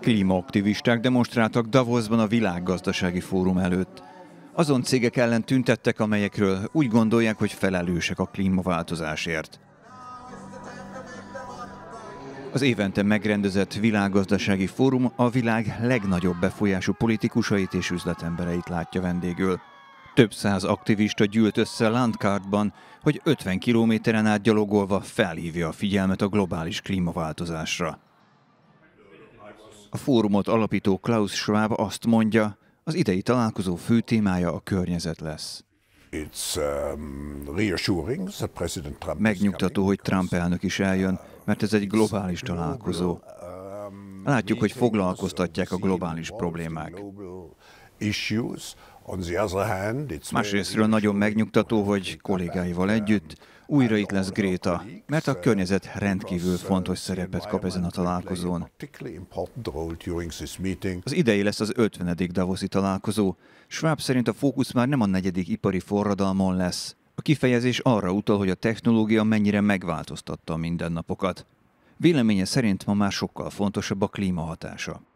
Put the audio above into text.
Klímaaktivisták demonstráltak Davosban a világgazdasági fórum előtt. Azon cégek ellen tüntettek, amelyekről úgy gondolják, hogy felelősek a klímaváltozásért. Az évente megrendezett világgazdasági fórum a világ legnagyobb befolyású politikusait és üzletembereit látja vendégül. Több száz aktivista gyűlt össze Landkartban, hogy 50 kilométeren át gyalogolva felhívja a figyelmet a globális klímaváltozásra. A fórumot alapító Klaus Schwab azt mondja, az idei találkozó fő témája a környezet lesz. Um, megnyugtató, hogy Trump elnök is eljön, mert ez egy globális találkozó. Látjuk, hogy foglalkoztatják a globális problémák. Másrésztről nagyon megnyugtató, hogy kollégáival együtt újra itt lesz Gréta, mert a környezet rendkívül fontos szerepet kap ezen a találkozón. Az idei lesz az 50. Davoszi találkozó. Schwab szerint a fókusz már nem a negyedik ipari forradalmon lesz. A kifejezés arra utal, hogy a technológia mennyire megváltoztatta a mindennapokat. Véleménye szerint ma már sokkal fontosabb a klímahatása.